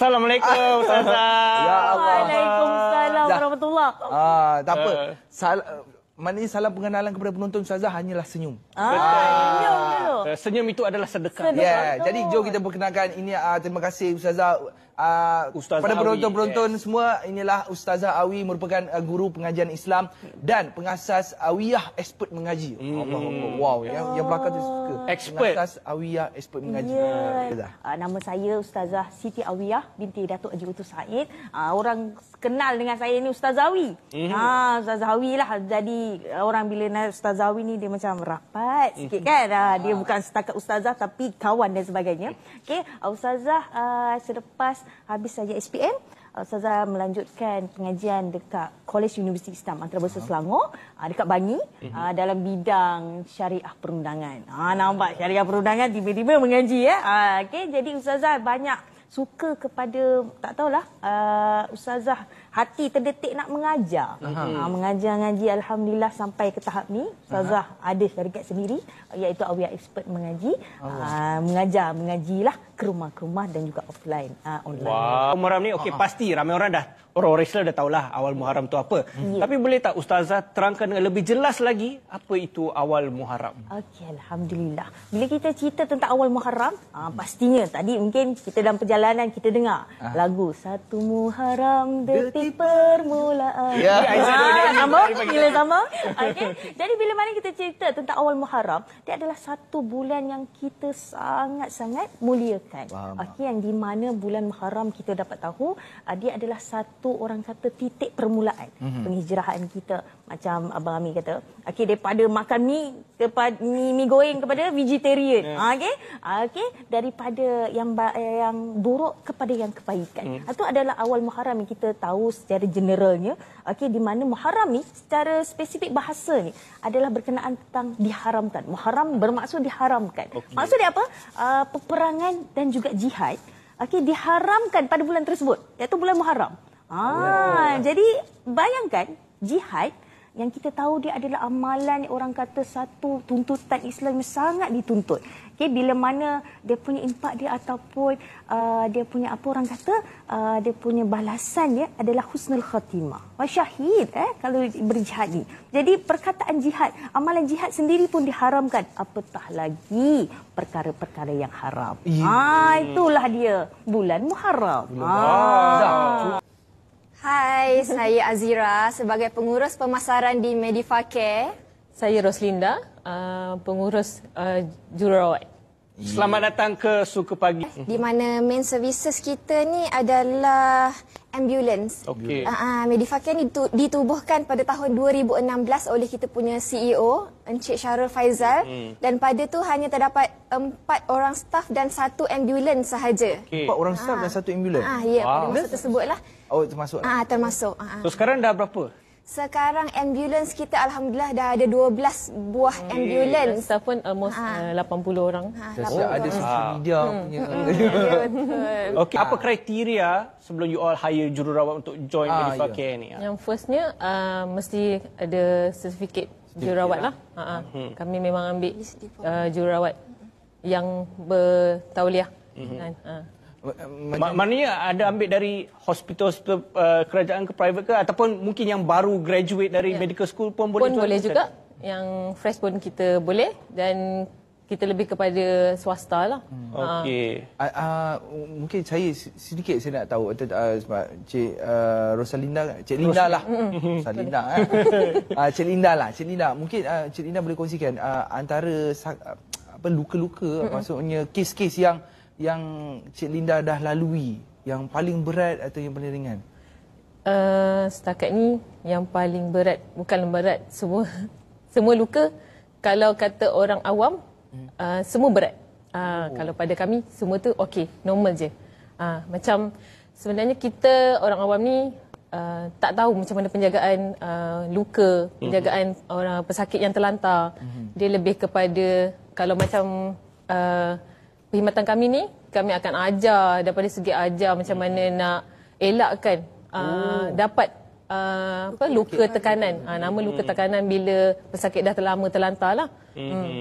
Assalamualaikum Ustazah. Ya Waalaikumsalam ya. warahmatullahi wabarakatuh. Ah, tak apa. Eh. Sal Maknanya salam pengenalan kepada penonton Ustazah hanyalah senyum. Ah, Betul. Senyum eh, Senyum itu adalah sedekah. sedekah yeah. Jadi jom kita perkenalkan. Ini uh, terima kasih Ustazah. Uh, pada penonton-penonton yes. semua inilah Ustazah Awi merupakan uh, guru pengajian Islam dan pengasas Awiyah expert mengaji. Mm. Allah, Allah, wow yeah. yang yang oh. belakang tu suka. Expert. Pengasas Awiyah expert mengaji. Yeah. Ya. Uh, ah, nama saya Ustazah Siti Awiyah binti Datuk Haji Utus Said. Uh, orang kenal dengan saya ni Ustazah Awi. Mm. Ha Ustazah Awi lah jadi orang bila nak Ustazah Awi ni dia macam rapat sikit hmm. kan. Uh, dia bukan setakat ustazah tapi kawan dan sebagainya. Okey, uh, Ustazah uh, selepas habis saja SPM Ustazah melanjutkan pengajian dekat College Universiti Islam Antarabangsa uh-huh. Selangor ah, dekat Bangi uh-huh. dalam bidang syariah perundangan. Ha nampak syariah perundangan tiba-tiba mengaji ya. Ha okay, jadi ustazah banyak suka kepada tak tahulah uh, ustazah hati terdetik nak mengajar. Ha, mengajar ngaji alhamdulillah sampai ke tahap ni. Ustazah Adis dari kat sendiri iaitu Awia expert mengaji. Ha, mengajar, mengajilah ke rumah-rumah dan juga offline ha, online. Wow. Muharram ni okey pasti ramai orang dah orang Islam dah tahulah awal Muharram tu apa. Hmm. Yeah. Tapi boleh tak ustazah terangkan dengan lebih jelas lagi apa itu awal Muharram? Okey alhamdulillah. Bila kita cerita tentang awal Muharram, ha, pastinya tadi mungkin kita dalam perjalanan kita dengar ha. lagu satu Muharram detik di permulaan. Ya. Ah, sama, bila sama. Okey. Jadi bila mana kita cerita tentang awal Muharram, dia adalah satu bulan yang kita sangat-sangat muliakan. Okey, yang di mana bulan Muharram kita dapat tahu, ah, dia adalah satu orang kata titik permulaan mm-hmm. penghijrahan kita macam abang Ami kata. Okey, daripada makan mi kepada mi, mi goreng kepada vegetarian. Yeah. Ya. Okey. Ah, okey, daripada yang yang buruk kepada yang kebaikan. Mm. Itu adalah awal Muharram yang kita tahu secara generalnya okey di mana muharram ni secara spesifik bahasa ni adalah berkenaan tentang diharamkan muharram bermaksud diharamkan okay. maksudnya apa uh, peperangan dan juga jihad okey diharamkan pada bulan tersebut iaitu bulan muharram ah oh. jadi bayangkan jihad yang kita tahu dia adalah amalan yang orang kata satu tuntutan Islam yang sangat dituntut. Okay, bila mana dia punya impak dia ataupun uh, dia punya apa orang kata uh, dia punya balasan ya adalah husnul khatimah. Wasyahid eh kalau berjihad ni. Jadi perkataan jihad, amalan jihad sendiri pun diharamkan apatah lagi perkara-perkara yang haram. Ah ha, itulah dia bulan Muharram. Ah. Hai, saya Azira sebagai pengurus pemasaran di Medifacare. Saya Roslinda, uh, pengurus uh, jururawat. Selamat datang ke Suka Pagi. Di mana main services kita ni adalah ambulans. Okay. Uh, ah, ah, Medifakir ni ditubuhkan pada tahun 2016 oleh kita punya CEO, Encik Syarul Faizal. Hmm. Dan pada tu hanya terdapat empat orang staff dan satu ambulans sahaja. Empat okay. orang staff uh. dan satu ambulans? Uh, ya, yeah, wow. pada masa tersebut lah. Oh, termasuk? Uh, termasuk. Uh, so, sekarang dah berapa? Sekarang ambulans kita alhamdulillah dah ada 12 buah hmm. ambulans. Yeah, staff pun almost ha. uh, 80 orang. Ha, 80 oh, orang. ada social ah. media hmm. punya. Hmm. Ya, okay, ha. apa ah. kriteria sebelum you all hire jururawat untuk join ah, Medifa ya. yeah. ni? Yang firstnya uh, mesti ada certificate, lah. jururawat lah. lah. Ha, hmm. Kami memang ambil uh, jururawat yang bertauliah. Mm-hmm. Ma- maknanya ada ambil dari hospital uh, kerajaan ke private ke ataupun mungkin yang baru graduate dari ya. medical school pun boleh pun boleh kita. juga yang fresh pun kita boleh dan kita lebih kepada swasta lah. Hmm. Ah. Okey. Ha. Uh, uh, mungkin saya sedikit saya nak tahu uh, sebab Cik uh, Rosalinda, Cik Linda Ros- lah. Rosalinda lah. uh, Cik Linda lah. Cik Linda. Mungkin uh, Cik Linda boleh kongsikan uh, antara uh, apa, luka-luka mm-hmm. maksudnya kes-kes yang yang Cik Linda dah lalui yang paling berat atau yang paling ringan? Uh, setakat ni yang paling berat bukan berat semua semua luka kalau kata orang awam uh, semua berat. Uh, oh. kalau pada kami semua tu okey normal je. Uh, macam sebenarnya kita orang awam ni Uh, tak tahu macam mana penjagaan uh, luka hmm. penjagaan uh-huh. orang pesakit yang terlantar uh-huh. dia lebih kepada kalau macam uh, perkhidmatan kami ni kami akan ajar daripada segi ajar macam hmm. mana nak elakkan uh, oh. dapat uh, apa luka tekanan uh, nama luka hmm. tekanan bila pesakit dah terlama terlantar lah hmm. Hmm.